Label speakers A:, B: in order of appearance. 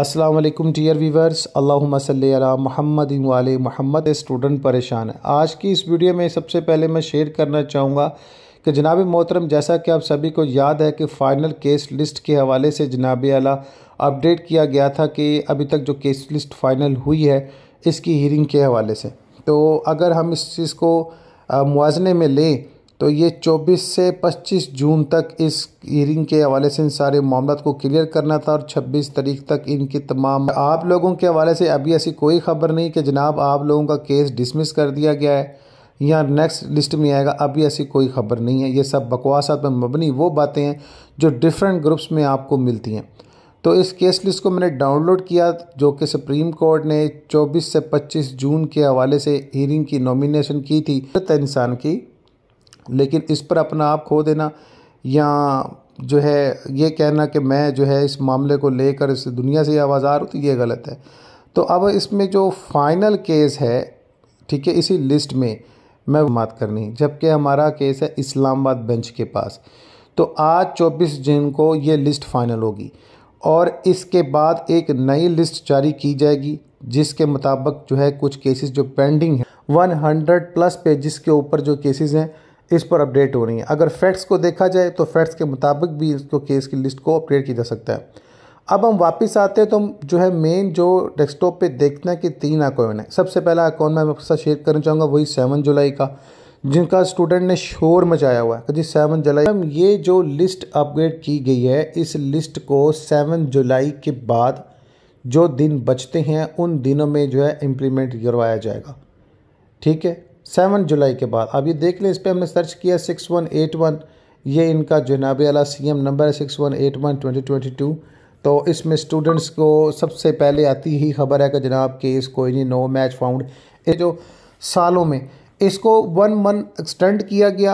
A: अस्सलाम वालेकुम dear viewers अल्लाहुम्मा सल्ली अला मोहम्मद वाले मोहम्मद स्टूडेंट परेशान है आज की इस वीडियो में सबसे पहले मैं शेयर करना चाहूँगा कि जनाब मोहतरम जैसा कि आप सभी को याद है कि फ़ाइनल केस लिस्ट के हवाले से जनाब अला अपडेट किया गया था कि अभी तक जो केस लिस्ट फ़ाइनल हुई है इसकी हियरिंग के हवाले से तो अगर हम इस चीज़ को मुआजने में लें तो ये 24 से 25 जून तक इस हियरिंग के हवाले से इन सारे मामला को क्लियर करना था और 26 तारीख तक इनकी तमाम आप लोगों के हवाले से अभी ऐसी कोई खबर नहीं कि जनाब आप लोगों का केस डिसमिस कर दिया गया है या नेक्स्ट लिस्ट में आएगा अभी ऐसी कोई खबर नहीं है ये सब बकवासात में मबनी वो बातें हैं जो डिफरेंट ग्रुप्स में आपको मिलती हैं तो इस केस लिस्ट को मैंने डाउनलोड किया जो कि सुप्रीम कोर्ट ने 24 से 25 जून के हवाले से हियरिंग की नॉमिनेशन की थी तो इंसान की लेकिन इस पर अपना आप खो देना या जो है ये कहना कि मैं जो है इस मामले को लेकर इस दुनिया से आवाज़ रहा हूँ तो ये गलत है तो अब इसमें जो फाइनल केस है ठीक है इसी लिस्ट में मैं बात करनी जबकि हमारा केस है इस्लामाबाद बेंच के पास तो आज 24 जून को ये लिस्ट फाइनल होगी और इसके बाद एक नई लिस्ट जारी की जाएगी जिसके मुताबिक जो है कुछ केसेस जो पेंडिंग हैं 100 प्लस पेजिस के ऊपर जो केसेस हैं इस पर अपडेट हो रही है अगर फैक्ट्स को देखा जाए तो फैक्ट्स के मुताबिक भी इसको केस की लिस्ट को अपडेट किया जा सकता है अब हम वापस आते हैं तो हम जो है मेन जो डेस्कटॉप पे देखते हैं कि तीन अकाउंट है सबसे पहला अकाउंट मैं आपके साथ शेयर करना चाहूँगा वही सेवन जुलाई का जिनका स्टूडेंट ने शोर मचाया हुआ है जी सेवन जुलाई हम ये जो लिस्ट अपग्रेड की गई है इस लिस्ट को सेवन जुलाई के बाद जो दिन बचते हैं उन दिनों में जो है इम्प्लीमेंट करवाया जाएगा ठीक है सेवन जुलाई के बाद अब ये देख लें इस पर हमने सर्च किया सिक्स वन एट वन ये इनका जनाब अला सी एम नंबर है six one eight one twenty twenty two तो इसमें स्टूडेंट्स को सबसे पहले आती ही खबर है कि जनाब केस कोई नहीं नो मैच फाउंड ये जो सालों में इसको वन मंथ एक्सटेंड किया गया